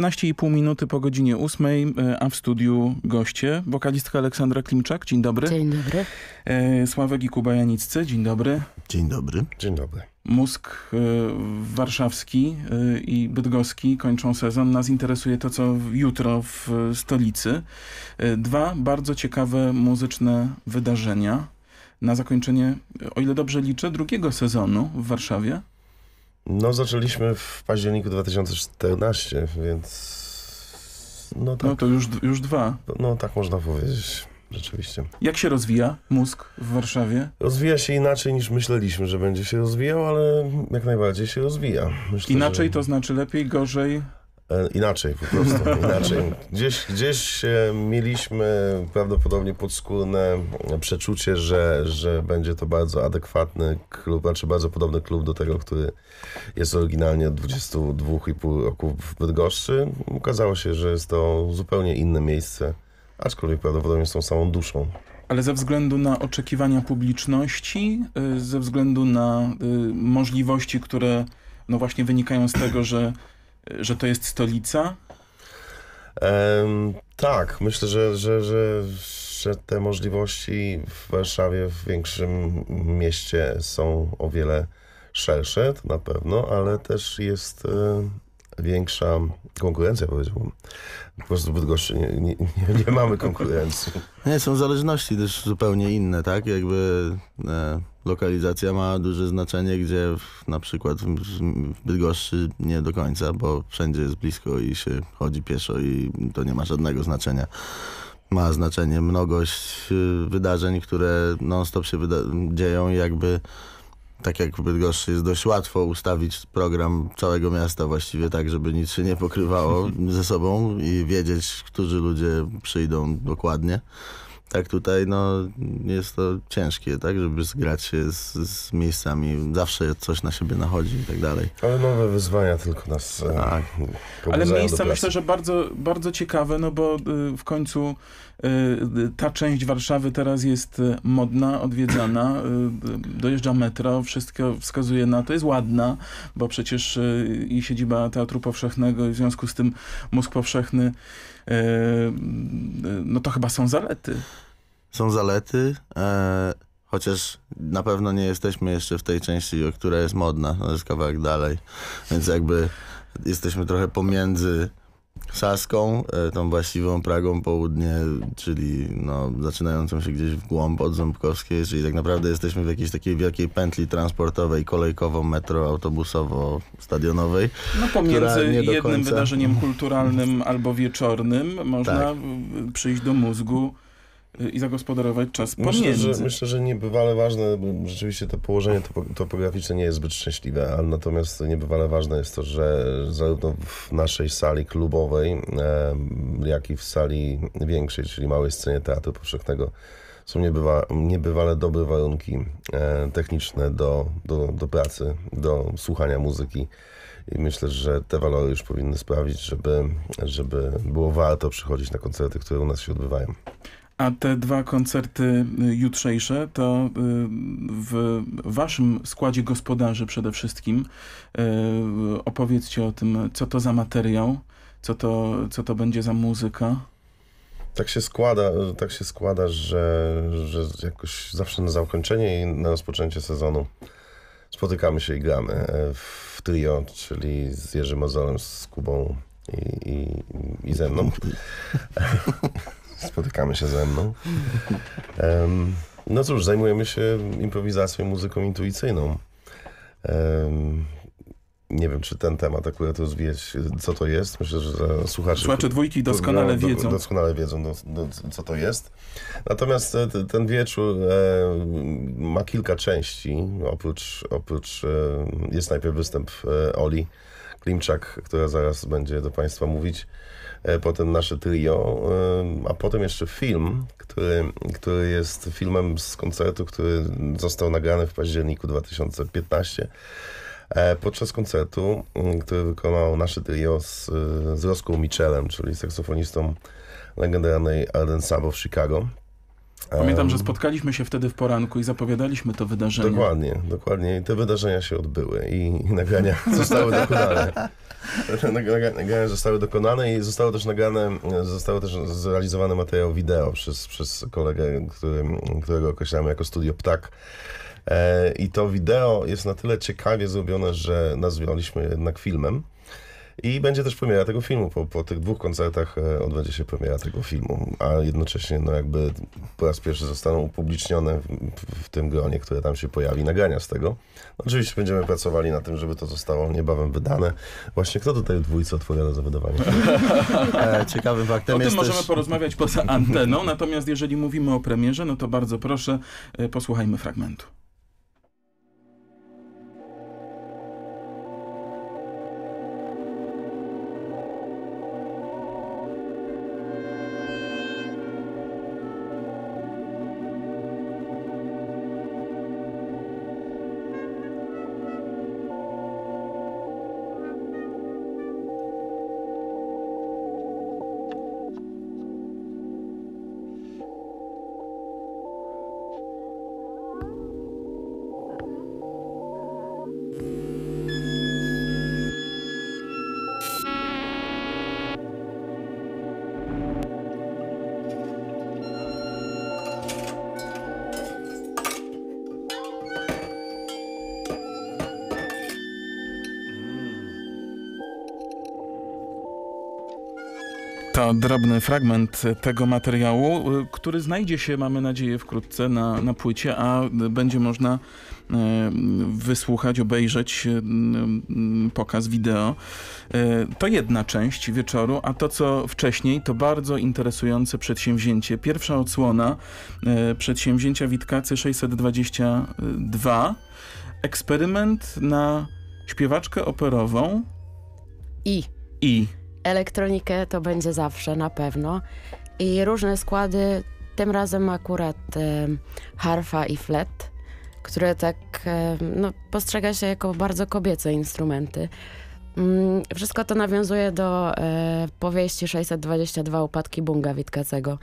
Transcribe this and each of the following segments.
13,5 minuty po godzinie 8, e, a w studiu goście, wokalistka Aleksandra Klimczak. Dzień dobry. Dzień dobry. E, Sławek i Kuba Janiccy. Dzień dobry. Dzień dobry. Dzień dobry. Mózg e, warszawski i bydgoski kończą sezon. Nas interesuje to, co jutro w stolicy. Dwa bardzo ciekawe muzyczne wydarzenia na zakończenie, o ile dobrze liczę, drugiego sezonu w Warszawie. No, zaczęliśmy w październiku 2014, więc. No, tak. no to już, już dwa. No, no tak można powiedzieć, rzeczywiście. Jak się rozwija mózg w Warszawie? Rozwija się inaczej niż myśleliśmy, że będzie się rozwijał, ale jak najbardziej się rozwija. Myślę, inaczej że... to znaczy lepiej, gorzej? E, inaczej po prostu, inaczej. Gdzieś, gdzieś e, mieliśmy prawdopodobnie podskórne przeczucie, że, że będzie to bardzo adekwatny klub, znaczy bardzo podobny klub do tego, który jest oryginalnie od 22,5 roku w Bydgoszczy. Okazało się, że jest to zupełnie inne miejsce, aczkolwiek prawdopodobnie z tą samą duszą. Ale ze względu na oczekiwania publiczności, e, ze względu na możliwości, które no właśnie wynikają z tego, że że to jest stolica? Um, tak, myślę, że, że, że, że te możliwości w Warszawie, w większym mieście są o wiele szersze, to na pewno, ale też jest większa konkurencja, powiedziałbym. Po prostu w Bydgoszczy nie, nie, nie, mamy konkurencji. Nie, są zależności też zupełnie inne, tak? Jakby e, lokalizacja ma duże znaczenie, gdzie w, na przykład w, w Bydgoszczy nie do końca, bo wszędzie jest blisko i się chodzi pieszo i to nie ma żadnego znaczenia ma znaczenie mnogość e, wydarzeń, które non-stop się dzieją i jakby tak jak w Bydgoszczy jest dość łatwo ustawić program całego miasta właściwie tak, żeby nic się nie pokrywało ze sobą i wiedzieć, którzy ludzie przyjdą dokładnie tak tutaj no, jest to ciężkie, tak, żeby zgrać się z, z miejscami. Zawsze coś na siebie nachodzi i tak dalej. Ale nowe wyzwania tylko nas e, tak. Ale miejsca myślę, że bardzo, bardzo ciekawe, no bo y, w końcu y, ta część Warszawy teraz jest y, modna, odwiedzana. Y, y, dojeżdża metro, wszystko wskazuje na to. Jest ładna, bo przecież y, i siedziba Teatru Powszechnego i w związku z tym mózg powszechny no to chyba są zalety są zalety, e, chociaż na pewno nie jesteśmy jeszcze w tej części, która jest modna, to no jest kawałek dalej, więc jakby jesteśmy trochę pomiędzy Saską, e, tą właściwą Pragą Południe, czyli no, zaczynającą się gdzieś w głąb od Ząbkowskiej, czyli tak naprawdę jesteśmy w jakiejś takiej wielkiej pętli transportowej, kolejkowo, metro, autobusowo, stadionowej. No pomiędzy jednym końca... wydarzeniem kulturalnym albo wieczornym można tak. przyjść do mózgu i zagospodarować czas pomiędzy. Myślę, że, myślę, że niebywale ważne, rzeczywiście to położenie topograficzne nie jest zbyt szczęśliwe, ale natomiast niebywale ważne jest to, że zarówno w naszej sali klubowej, jak i w sali większej, czyli małej scenie Teatru Powszechnego są niebywa, niebywale dobre warunki e, techniczne do, do, do pracy, do słuchania muzyki. I myślę, że te walory już powinny sprawić, żeby, żeby było warto przychodzić na koncerty, które u nas się odbywają. A te dwa koncerty y, jutrzejsze to y, w waszym składzie gospodarzy przede wszystkim. Y, opowiedzcie o tym, co to za materiał, co to, co to będzie za muzyka. Tak się składa, tak się składa że, że jakoś zawsze na zakończenie i na rozpoczęcie sezonu spotykamy się i gramy e, w trio, czyli z Jerzym z Kubą i, i, i ze mną. spotykamy się ze mną. Um, no cóż, zajmujemy się improwizacją, muzyką intuicyjną. Um, nie wiem, czy ten temat akurat rozwijać, co to jest. Myślę, że słuchacze... Słuchacze znaczy, dwójki doskonale wiedzą. Doskonale wiedzą, do, do, co to jest. Natomiast e, ten wieczór e, ma kilka części. Oprócz, oprócz e, jest najpierw występ e, Oli Klimczak, która zaraz będzie do Państwa mówić. E, potem nasze trio, e, a potem jeszcze film, który, który jest filmem z koncertu, który został nagrany w październiku 2015 e, podczas koncertu, mm, który wykonał nasze trio z, z Roską Michelem, czyli saksofonistą legendarnej Arden Sabo w Chicago. Pamiętam, że spotkaliśmy się wtedy w poranku i zapowiadaliśmy to wydarzenie. Dokładnie, dokładnie. I te wydarzenia się odbyły i, nagrania zostały dokonane. nagrania zostały dokonane i zostało też nagrane, zostały też zrealizowany materiał wideo przez, przez kolegę, który, którego określamy jako Studio Ptak. E, I to wideo jest na tyle ciekawie zrobione, że nazwaliśmy jednak filmem. I będzie też premiera tego filmu. Po, po tych dwóch koncertach e, odbędzie się premiera tego filmu, a jednocześnie no jakby po raz pierwszy zostaną upublicznione w, w tym gronie, które tam się pojawi, nagrania z tego. No, oczywiście będziemy pracowali na tym, żeby to zostało niebawem wydane. Właśnie kto tutaj w dwójce odpowiada za wydawanie e, Ciekawym faktem o jest O tym możemy porozmawiać poza anteną, natomiast jeżeli mówimy o premierze, no to bardzo proszę, e, posłuchajmy fragmentu. to drobny fragment tego materiału, który znajdzie się, mamy nadzieję, wkrótce na, na płycie, a będzie można e, wysłuchać, obejrzeć e, pokaz wideo. E, to jedna część wieczoru, a to co wcześniej to bardzo interesujące przedsięwzięcie. Pierwsza odsłona przedsięwzięcia Witkacy 622. Eksperyment na śpiewaczkę operową i i elektronikę to będzie zawsze na pewno i różne składy, tym razem akurat e, harfa i flet, które tak e, no, postrzega się jako bardzo kobiece instrumenty. Mm, wszystko to nawiązuje do e, powieści 622 Upadki Bunga Witkacego,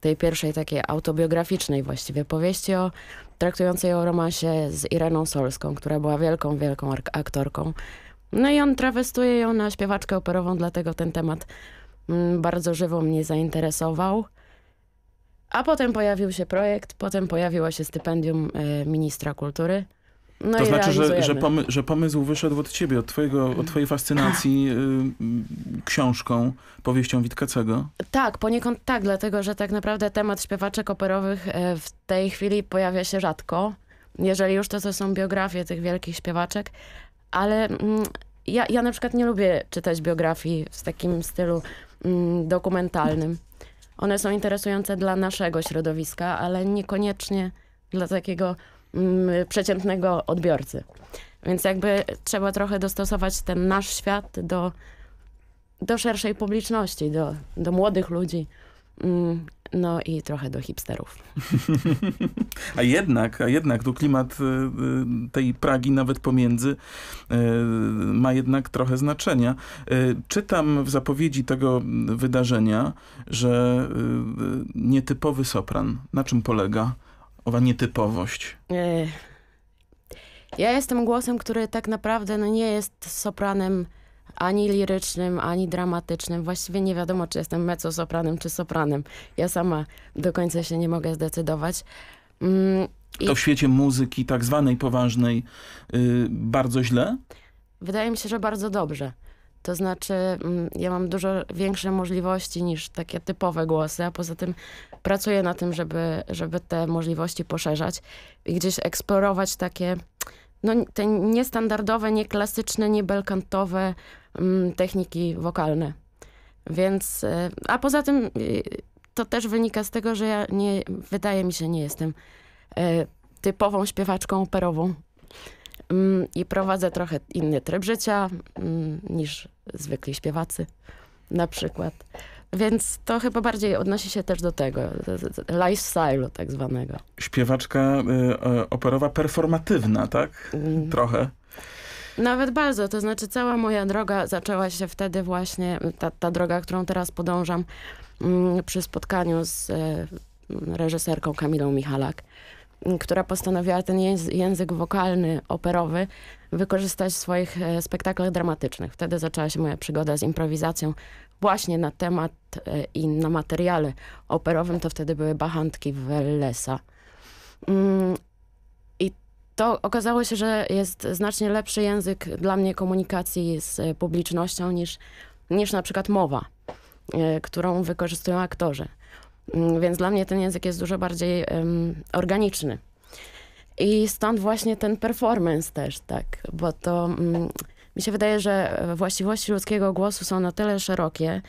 tej pierwszej takiej autobiograficznej właściwie powieści o traktującej o romansie z Ireną Solską, która była wielką, wielką aktorką. No i on trawestuje ją na śpiewaczkę operową, dlatego ten temat mm, bardzo żywo mnie zainteresował. A potem pojawił się projekt, potem pojawiło się stypendium e, ministra kultury. No to znaczy, że, że, pomy że, pomysł wyszedł od ciebie, od, twojego, od twojej fascynacji y, książką, powieścią Witkacego. Tak, poniekąd tak, dlatego że tak naprawdę temat śpiewaczek operowych e, w tej chwili pojawia się rzadko. Jeżeli już to, to są biografie tych wielkich śpiewaczek, ale mm, ja, ja na przykład nie lubię czytać biografii w takim stylu mm, dokumentalnym. One są interesujące dla naszego środowiska, ale niekoniecznie dla takiego mm, przeciętnego odbiorcy. Więc jakby trzeba trochę dostosować ten nasz świat do, do szerszej publiczności, do, do młodych ludzi no i trochę do hipsterów. A jednak, a jednak tu no klimat y, y, tej Pragi nawet pomiędzy y, ma jednak trochę znaczenia. Czytam w zapowiedzi tego wydarzenia, że nietypowy sopran. Na czym polega owa nietypowość? E, ja jestem głosem, który tak naprawdę no nie jest sopranem ani lirycznym, ani dramatycznym. Właściwie nie wiadomo, czy jestem mezzosopranem, czy sopranem. Ja sama do końca się nie mogę zdecydować. Mm, to w świecie muzyki tak zwanej poważnej yy, bardzo źle? Wydaje mi się, że bardzo dobrze. To znaczy, mm, ja mam dużo większe możliwości niż takie typowe głosy, a poza tym pracuję na tym, żeby, żeby te możliwości poszerzać i gdzieś eksplorować takie no, te niestandardowe, nieklasyczne, niebelkantowe mm, techniki wokalne. Więc, e, a poza tym e, to też wynika z tego, że ja nie, wydaje mi się, nie jestem e, typową śpiewaczką operową mm, i prowadzę trochę inny tryb życia mm, niż zwykli śpiewacy na przykład. Więc to chyba bardziej odnosi się też do tego, lifestyle'u tak zwanego. Śpiewaczka y, y operowa performatywna, tak? Mm. Trochę. Nawet bardzo, to znaczy cała moja droga zaczęła się wtedy właśnie, ta, ta droga, którą teraz podążam mm, przy spotkaniu z y, reżyserką Kamilą Michalak, mm, która postanowiła ten język wokalny, operowy wykorzystać w swoich e, spektaklach dramatycznych. Wtedy zaczęła się moja przygoda z improwizacją właśnie na temat e, i na materiale operowym, to wtedy były bachantki Wellesa. Mm, I to okazało się, że jest znacznie lepszy język dla mnie komunikacji z publicznością niż, niż na przykład mowa, e, którą wykorzystują aktorzy. Mm, więc dla mnie ten język jest dużo bardziej um, organiczny. I stąd właśnie ten performance też, tak, bo to um, mi się wydaje, że e, właściwości ludzkiego głosu są na tyle szerokie,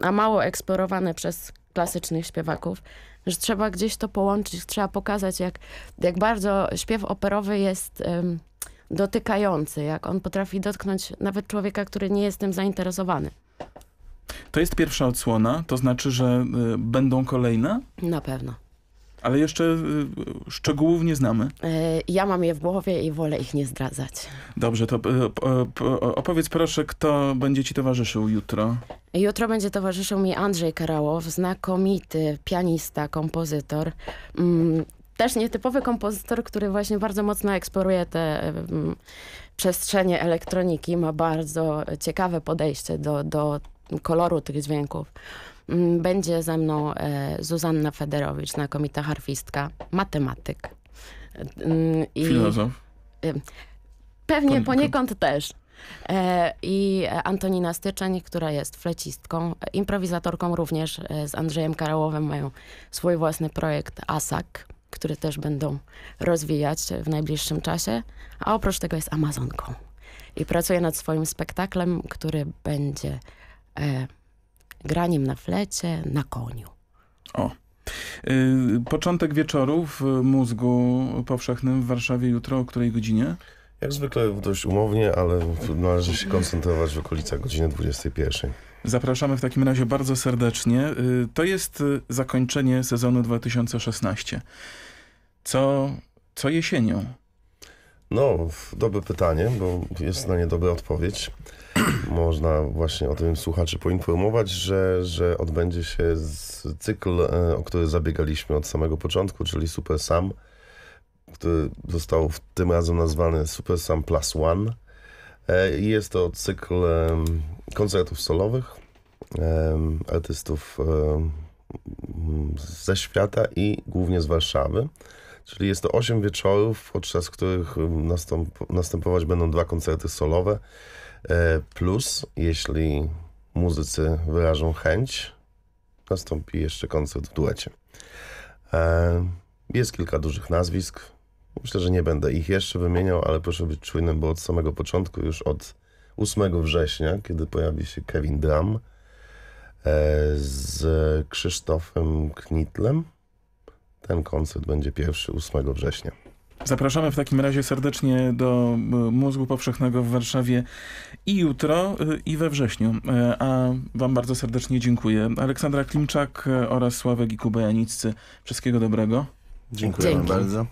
a mało eksplorowane przez klasycznych śpiewaków, że trzeba gdzieś to połączyć, trzeba pokazać, jak, jak bardzo śpiew operowy jest um, dotykający, jak on potrafi dotknąć nawet człowieka, który nie jest tym zainteresowany. To jest pierwsza odsłona, to znaczy, że y, będą kolejne? Na pewno. Ale jeszcze y, szczegółów nie znamy. E, ja mam je w głowie i wolę ich nie zdradzać. Dobrze, to y, y, opowiedz proszę, kto będzie ci towarzyszył jutro? Jutro będzie towarzyszył mi Andrzej Karałow, znakomity pianista, kompozytor. Mm, też nietypowy kompozytor, który właśnie bardzo mocno eksploruje te mm, przestrzenie elektroniki. Ma bardzo ciekawe podejście do, do koloru tych dźwięków. Mm, będzie ze mną e, Zuzanna Federowicz, znakomita harfistka, matematyk. Mm, I Filozof. Y, pewnie poniekąd też. E, I Antonina Styczeń, która jest flecistką, improwizatorką również e, z Andrzejem Karałowem mają swój własny projekt ASAK, który też będą rozwijać w najbliższym czasie. A oprócz tego jest Amazonką. I pracuje nad swoim spektaklem, który będzie graniem na flecie, na koniu. O. Y, początek wieczoru w mózgu powszechnym w Warszawie jutro o której godzinie? Jak zwykle dość umownie, ale należy się koncentrować w okolicach godziny 21. Zapraszamy w takim razie bardzo serdecznie. Y, to jest zakończenie sezonu 2016. Co, co jesienią? No, dobre pytanie, bo jest na nie dobra odpowiedź. Można właśnie o tym słuchaczy poinformować, że, że odbędzie się cykl, e, o który zabiegaliśmy od samego początku, czyli Super Sam, który został tym razem nazwany Super Sam Plus One. E, jest to cykl koncertów solowych artystów ze świata i głównie z Warszawy. Czyli jest to 8 wieczorów, podczas których um, nastąp następować będą dwa koncerty solowe. E, plus, jeśli muzycy wyrażą chęć, nastąpi jeszcze koncert w duecie. E, jest kilka dużych nazwisk. Myślę, że nie będę ich jeszcze wymieniał, ale proszę być czujnym, bo od samego początku, już od 8 września, kiedy pojawi się Kevin Drum e, z Krzysztofem Knitlem, ten koncert będzie pierwszy 8 września. Zapraszamy w takim razie serdecznie do e, Mózgu Powszechnego w Warszawie i jutro, e, i we wrześniu. E, a wam bardzo serdecznie dziękuję. Aleksandra Klimczak oraz Sławek i Kuba Janiccy. Wszystkiego dobrego. Dziękuję bardzo.